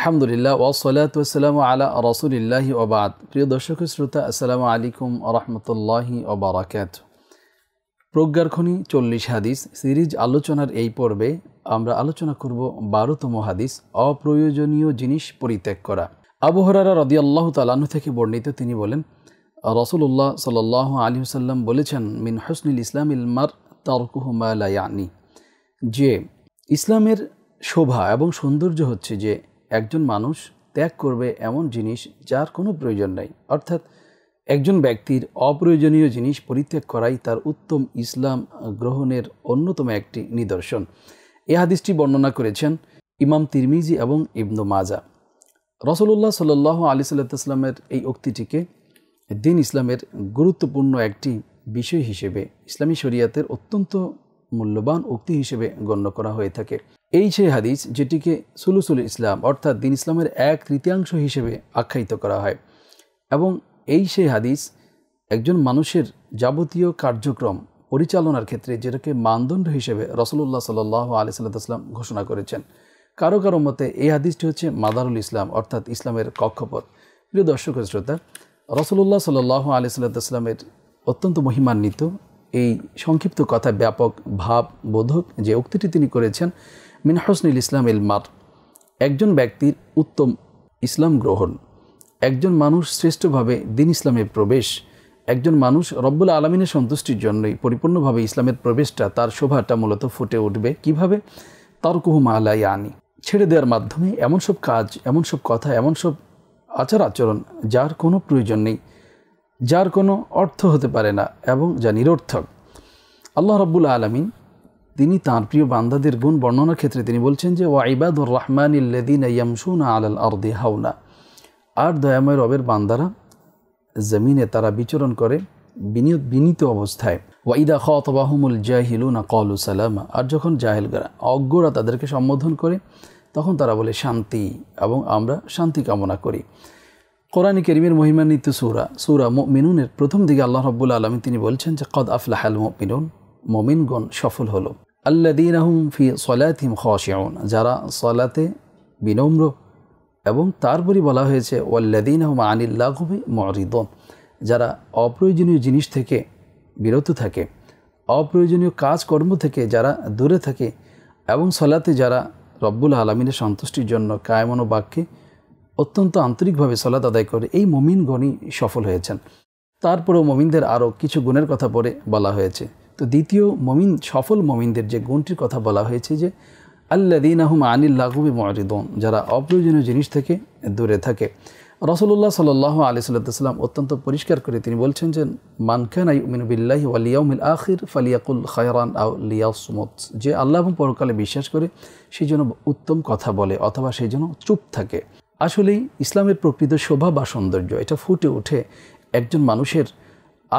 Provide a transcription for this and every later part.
আলহামদুলিল্লাহ ওসালাম আলা রসুলিল্লাহ ওবাদ প্রিয় দর্শক শ্রোতা আসসালামু আলাইকুম রহমতুল্লাহি ওবরাকাত প্রজ্ঞারখনি চল্লিশ হাদিস সিরিজ আলোচনার এই পর্বে আমরা আলোচনা করব বারোতম হাদিস অপ্রয়োজনীয় জিনিস পরিত্যাগ করা হরারা রদি আল্লাহ তালাহু থেকে বর্ণিত তিনি বলেন রসুল্লাহ সাল আলী সাল্লাম বলেছেন মিন হসনুল ইসলাম ইলমার তারকুহমালায়ানি যে ইসলামের শোভা এবং সৌন্দর্য হচ্ছে যে একজন মানুষ ত্যাগ করবে এমন জিনিস যার কোনো প্রয়োজন নাই অর্থাৎ একজন ব্যক্তির অপ্রয়োজনীয় জিনিস পরিত্যাগ করাই তার উত্তম ইসলাম গ্রহণের অন্যতম একটি নিদর্শন এ হাদিসটি বর্ণনা করেছেন ইমাম তিরমিজি এবং ইবনু মাজা রসলুল্লাহ সাল আলি সাল্লামের এই উক্তিটিকে দিন ইসলামের গুরুত্বপূর্ণ একটি বিষয় হিসেবে ইসলামী শরিয়াতের অত্যন্ত মূল্যবান উক্তি হিসেবে গণ্য করা হয়ে থাকে এই সেই হাদিস যেটিকে সুলুসুল ইসলাম অর্থাৎ দিন ইসলামের এক তৃতীয়াংশ হিসেবে আখ্যায়িত করা হয় এবং এই সেই হাদিস একজন মানুষের যাবতীয় কার্যক্রম পরিচালনার ক্ষেত্রে যেটাকে মানদণ্ড হিসেবে রসুল্লাহ সাল্লাহ আলি সাল্লাম ঘোষণা করেছেন কারো কারো মতে এই হাদিসটি হচ্ছে মাদারুল ইসলাম অর্থাৎ ইসলামের কক্ষপথ প্রিয় দর্শক শ্রোতা রসুল্লাহ সাল্লাহ আলি সাল্লামের অত্যন্ত মহিমান্বিত এই সংক্ষিপ্ত কথা ব্যাপক ভাব বোধক যে উক্তিটি তিনি করেছেন মিনহসনুল ইসলাম ইলমার একজন ব্যক্তির উত্তম ইসলাম গ্রহণ একজন মানুষ শ্রেষ্ঠভাবে দিন ইসলামের প্রবেশ একজন মানুষ রব্বুল আলমিনের সন্তুষ্টির জন্যই পরিপূর্ণভাবে ইসলামের প্রবেশটা তার শোভাটা মূলত ফুটে উঠবে কিভাবে তর্কহু মালাই আনি ছেড়ে দেওয়ার মাধ্যমে এমন সব কাজ এমন সব কথা এমন সব আচার আচরণ যার কোনো প্রয়োজন নেই যার কোনো অর্থ হতে পারে না এবং যা নিরর্থক আল্লাহ রব্বুল আলমিন তিনি তাঁর প্রিয় বান্দাদের গুণ বর্ণনার ক্ষেত্রে তিনি বলছেন যে ওয়াইবাদুর রহমান ইল্লাদিন আল আলাল আরদি হাওনা আর দয়াময় রবের বান্দারা জমিনে তারা বিচরণ করে বিনিয়োগ বিনীত অবস্থায় ওয়াইদা খতবাহমুল জাহিলুনা কলু সালামা আর যখন জাহেলগারা অজ্ঞরা তাদেরকে সম্বোধন করে তখন তারা বলে শান্তি এবং আমরা শান্তি কামনা করি কোরআনী কেরিমের মহিমান্বিত সৌরা সৌরা মিনুনের প্রথম দিকে আল্লাহ রব্বুল আলমী তিনি বলছেন যে কদ আফলাহ মিনুন মমিনগণ সফল হলো দিন আহম ফি সলাতিম খাওয়া যারা সলাতে বিনম্র এবং তারপরই বলা হয়েছে দিন আহম কবি মরিদন যারা অপ্রয়োজনীয় জিনিস থেকে বিরত থাকে অপ্রয়োজনীয় কাজকর্ম থেকে যারা দূরে থাকে এবং সলাতে যারা রব্বুল আলমিনের সন্তুষ্টির জন্য কায়মনো বাক্যে অত্যন্ত আন্তরিকভাবে সলাত আদায় করে এই মমিন গণই সফল হয়েছেন তারপরেও মমিনদের আরও কিছু গুণের কথা পরে বলা হয়েছে তো দ্বিতীয় মমিন সফল মমিনদের যে গুণটির কথা বলা হয়েছে যে আল্লা দিন আহম আনিল লাঘুবি মরিদন যারা অপ্রয়োজনীয় জিনিস থেকে দূরে থাকে রসুল্লাহ সাল আলি সাল্লাম অত্যন্ত পরিষ্কার করে তিনি বলছেন যে মানখান আইমিনবিল্লাহি ওয়ালিয়াউমিল আখির ফালিয়াকুল খায়রান আউ লিয়াসমত যে আল্লাহ পরকালে বিশ্বাস করে সেই জন্য উত্তম কথা বলে অথবা সেই জন্য চুপ থাকে আসলেই ইসলামের প্রকৃত শোভা বা সৌন্দর্য এটা ফুটে ওঠে একজন মানুষের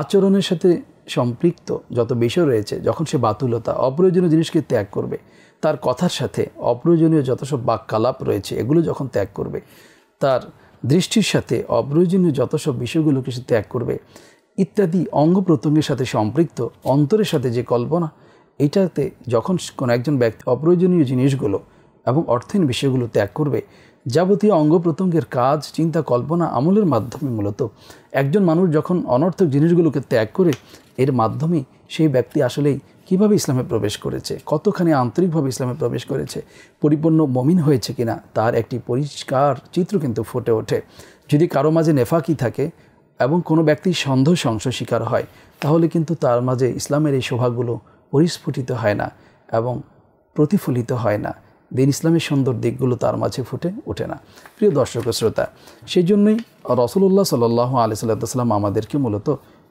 আচরণের সাথে সম্পৃক্ত যত বিষয় রয়েছে যখন সে বাতুলতা অপ্রয়োজনীয় জিনিসকে ত্যাগ করবে তার কথার সাথে অপ্রয়োজনীয় যত সব বাক্যালাপ রয়েছে এগুলো যখন ত্যাগ করবে তার দৃষ্টির সাথে অপ্রয়োজনীয় যত সব বিষয়গুলোকে সে ত্যাগ করবে ইত্যাদি অঙ্গ প্রত্যঙ্গের সাথে সম্পৃক্ত অন্তরের সাথে যে কল্পনা এটাতে যখন কোনো একজন ব্যক্তি অপ্রয়োজনীয় জিনিসগুলো এবং অর্থহীন বিষয়গুলো ত্যাগ করবে যাবতীয় অঙ্গ প্রত্যঙ্গের কাজ চিন্তা কল্পনা আমলের মাধ্যমে মূলত একজন মানুষ যখন অনর্থক জিনিসগুলোকে ত্যাগ করে এর মাধ্যমে সেই ব্যক্তি আসলেই কিভাবে ইসলামে প্রবেশ করেছে কতখানি আন্তরিকভাবে ইসলামে প্রবেশ করেছে পরিপূর্ণ মমিন হয়েছে কিনা তার একটি পরিষ্কার চিত্র কিন্তু ফুটে ওঠে যদি কারো মাঝে নেফাকি থাকে এবং কোনো ব্যক্তি সন্দেহ সংশয় শিকার হয় তাহলে কিন্তু তার মাঝে ইসলামের এই শোভাগুলো পরিস্ফুটিত হয় না এবং প্রতিফলিত হয় না দিন ইসলামের সুন্দর দিকগুলো তার মাঝে ফুটে ওঠে না প্রিয় দর্শক শ্রোতা সেই জন্যই রসুল্লাহ সাল্লাহ আলি সাল্লাম আমাদেরকে মূলত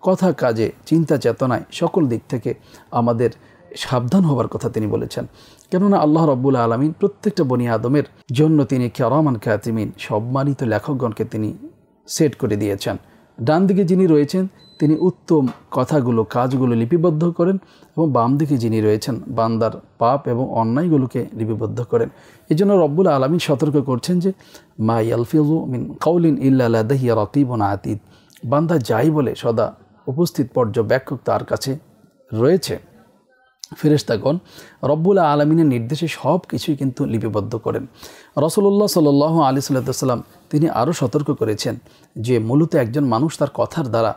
কথা কাজে চিন্তা চেতনায় সকল দিক থেকে আমাদের সাবধান হওয়ার কথা তিনি বলেছেন কেননা আল্লাহ রব্বুল আলমিন প্রত্যেকটা বনি আদমের জন্য তিনি কেরমান খ্যাতিমিন সম্মানিত লেখকগণকে তিনি সেট করে দিয়েছেন ডান দিকে যিনি রয়েছেন তিনি উত্তম কথাগুলো কাজগুলো লিপিবদ্ধ করেন এবং বাম দিকে যিনি রয়েছেন বান্দার পাপ এবং অন্যায়গুলোকে লিপিবদ্ধ করেন এই জন্য রব্বুল আলমিন সতর্ক করছেন যে মাই আলফিজু মিন কাউলিন ইল্লা দাহিয়া রকিবন আতিদ বান্দা যাই বলে সদা উপস্থিত পর্যবেক্ষক তার কাছে রয়েছে ফেরেস্তাগণ রব্বুল আলমিনের নির্দেশে সব কিছুই কিন্তু লিপিবদ্ধ করেন রসুল্লাহ সাল আলি সাল্লাম তিনি আরও সতর্ক করেছেন যে মূলত একজন মানুষ তার কথার দ্বারা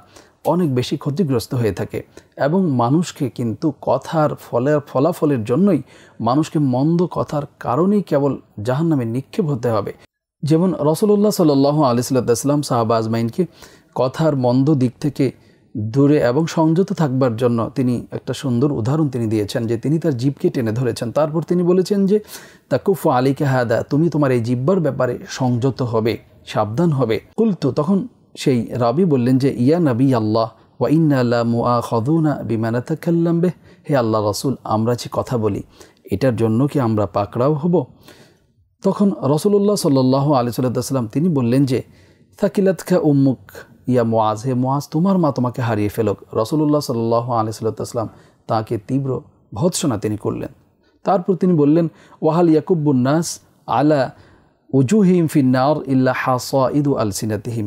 অনেক বেশি ক্ষতিগ্রস্ত হয়ে থাকে এবং মানুষকে কিন্তু কথার ফলের ফলাফলের জন্যই মানুষকে মন্দ কথার কারণেই কেবল জাহান নামে নিক্ষেপ হতে হবে যেমন রসুল্লাহ সাল্লাহ আলিসাল্লাম সাহাবা আজমাইনকে কথার মন্দ দিক থেকে দূরে এবং সংযত থাকবার জন্য তিনি একটা সুন্দর উদাহরণ তিনি দিয়েছেন যে তিনি তার জীবকে টেনে ধরেছেন তারপর তিনি বলেছেন যে তা কুফু আলীকে হাদা তুমি তোমার এই জিব্বার ব্যাপারে সংযত হবে সাবধান হবে কুলতু তখন সেই রাবি বললেন যে ইয়া নবী আল্লাহ ওয়া ইন্না মুআ খদুনা বিমানাতাকাল্লাম বেহ হে আল্লাহ রসুল আমরা যে কথা বলি এটার জন্য কি আমরা পাকড়াও হব তখন রসুল্লাহ সাল্লাহ আলি সাল্লাম তিনি বললেন যে থাকিলাত খা উম্মুক ইয়া মোয়াজ হে মোয়াজ তোমার মা তোমাকে হারিয়ে ফেলক রসুল্লাহ সাল্লাহ আলি তাকে তীব্র ভৎসনা তিনি করলেন তারপর তিনি বললেন ওয়াহাল ইয়াকুব্বুন্নাস আলা উজুহিম ফিন্নার ইল্লা হাস ইদু আল সিনাতিহিম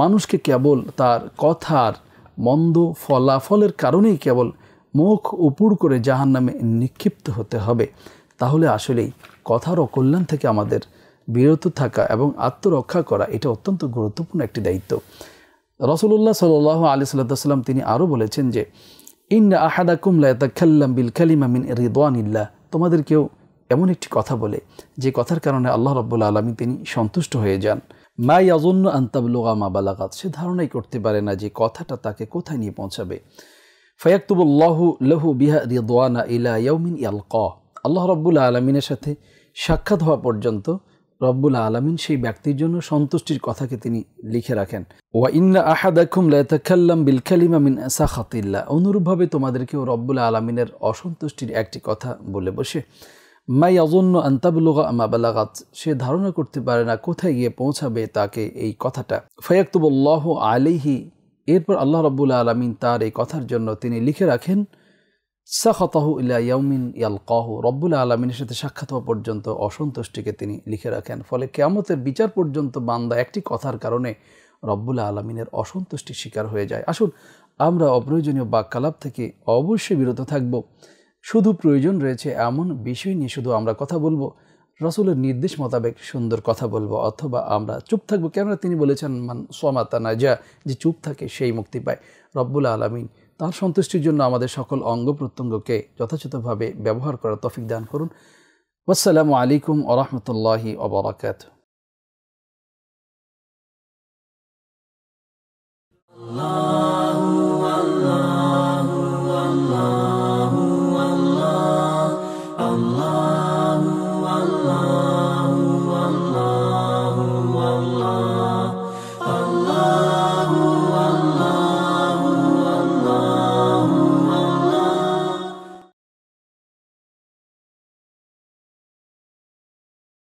মানুষকে কেবল তার কথার মন্দ ফলাফলের কারণেই কেবল মুখ উপুড় করে জাহান নামে নিক্ষিপ্ত হতে হবে তাহলে আসলেই কথার অকল্যাণ থেকে আমাদের বিরত থাকা এবং আত্মরক্ষা করা এটা অত্যন্ত গুরুত্বপূর্ণ একটি দায়িত্ব রসুল্লাহ সাল আলি সাল্লাম তিনি আরও বলেছেন যে ইন আহাদা কুমলা খাল্লাম বিল খালিমা মিন রিদওয়ানিল্লা তোমাদের কেউ এমন একটি কথা বলে যে কথার কারণে আল্লাহ রব্বুল আলমী তিনি সন্তুষ্ট হয়ে যান মা ইয়াজন্য আন্তাবলোগা মা বালাগাত সে ধারণাই করতে পারে না যে কথাটা তাকে কোথায় নিয়ে পৌঁছাবে ফয়াকুবুল্লাহ লহু বিহা রিদওয়ানা ইলা ইয়াল ক আল্লাহ রব্বুল আলমিনের সাথে সাক্ষাৎ হওয়া পর্যন্ত রব্বুল আলমিন সেই ব্যক্তির জন্য সন্তুষ্টির কথাকে তিনি লিখে রাখেন ওয়া ইন্না আহাদাকুম লাইতাকাল্লাম বিল কালিমা মিন সাখাতিল্লাহ অনুরূপভাবে তোমাদেরকেও রব্বুল আলমিনের অসন্তুষ্টির একটি কথা বলে বসে মাইয়াজন্য আন্তাবলুগা আমা বালাগাত সে ধারণা করতে পারে না কোথায় গিয়ে পৌঁছাবে তাকে এই কথাটা ফয়াক্তবুল্লাহ আলিহি এরপর আল্লাহ রব্বুল আলমিন তার এই কথার জন্য তিনি লিখে রাখেন সাহতাহ ইলা ইয়াউমিন ইয়ালকাহু রব্বুল আলমিনের সাথে সাক্ষাৎ হওয়া পর্যন্ত অসন্তুষ্টিকে তিনি লিখে রাখেন ফলে কেয়ামতের বিচার পর্যন্ত বান্দা একটি কথার কারণে রব্বুল আলমিনের অসন্তুষ্টির শিকার হয়ে যায় আসুন আমরা অপ্রয়োজনীয় বাক্যালাপ থেকে অবশ্যই বিরত থাকবো শুধু প্রয়োজন রয়েছে এমন বিষয় নিয়ে শুধু আমরা কথা বলবো রসুলের নির্দেশ মোতাবেক সুন্দর কথা বলবো অথবা আমরা চুপ থাকবো কেননা তিনি বলেছেন মান না যা যে চুপ থাকে সেই মুক্তি পায় রব্বুল আলমিন তার সন্তুষ্টির জন্য আমাদের সকল অঙ্গ প্রত্যঙ্গকে যথাযথভাবে ব্যবহার করার তফিক দান করুন আসসালামু আলাইকুম আ রহমতুল্লাহি